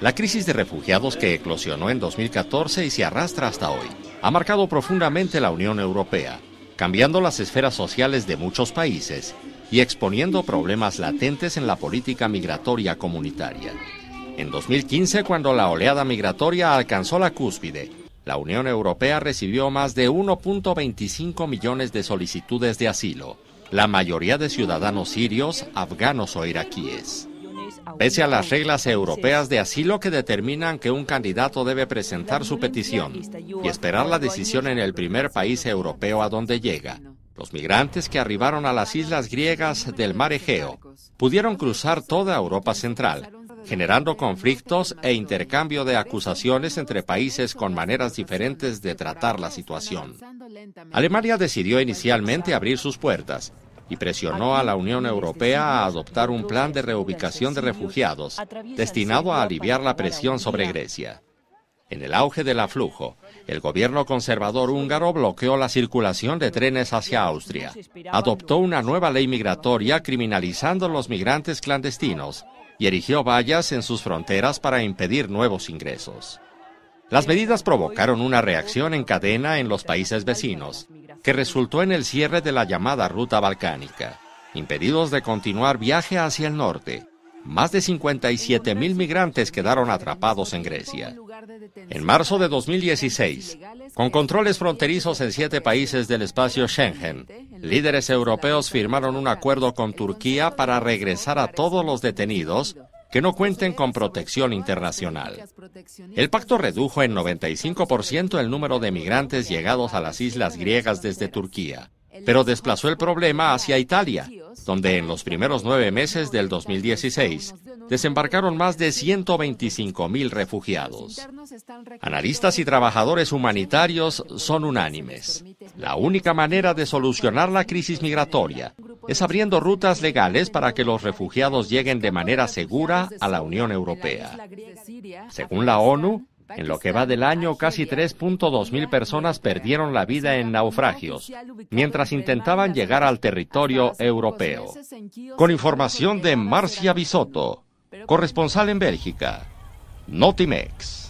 La crisis de refugiados que eclosionó en 2014 y se arrastra hasta hoy ha marcado profundamente la Unión Europea, cambiando las esferas sociales de muchos países y exponiendo problemas latentes en la política migratoria comunitaria. En 2015, cuando la oleada migratoria alcanzó la cúspide, la Unión Europea recibió más de 1.25 millones de solicitudes de asilo, la mayoría de ciudadanos sirios, afganos o iraquíes pese a las reglas europeas de asilo que determinan que un candidato debe presentar su petición y esperar la decisión en el primer país europeo a donde llega. Los migrantes que arribaron a las islas griegas del mar Egeo pudieron cruzar toda Europa Central, generando conflictos e intercambio de acusaciones entre países con maneras diferentes de tratar la situación. Alemania decidió inicialmente abrir sus puertas, y presionó a la Unión Europea a adoptar un plan de reubicación de refugiados destinado a aliviar la presión sobre Grecia. En el auge del aflujo, el gobierno conservador húngaro bloqueó la circulación de trenes hacia Austria, adoptó una nueva ley migratoria criminalizando los migrantes clandestinos y erigió vallas en sus fronteras para impedir nuevos ingresos. Las medidas provocaron una reacción en cadena en los países vecinos, que resultó en el cierre de la llamada ruta balcánica, impedidos de continuar viaje hacia el norte. Más de 57 mil migrantes quedaron atrapados en Grecia. En marzo de 2016, con controles fronterizos en siete países del espacio Schengen, líderes europeos firmaron un acuerdo con Turquía para regresar a todos los detenidos que no cuenten con protección internacional. El pacto redujo en 95% el número de migrantes llegados a las islas griegas desde Turquía, pero desplazó el problema hacia Italia, donde en los primeros nueve meses del 2016 desembarcaron más de 125 mil refugiados. Analistas y trabajadores humanitarios son unánimes. La única manera de solucionar la crisis migratoria es abriendo rutas legales para que los refugiados lleguen de manera segura a la Unión Europea. Según la ONU, en lo que va del año, casi 3.2 mil personas perdieron la vida en naufragios mientras intentaban llegar al territorio europeo. Con información de Marcia Bisotto, corresponsal en Bélgica, Notimex.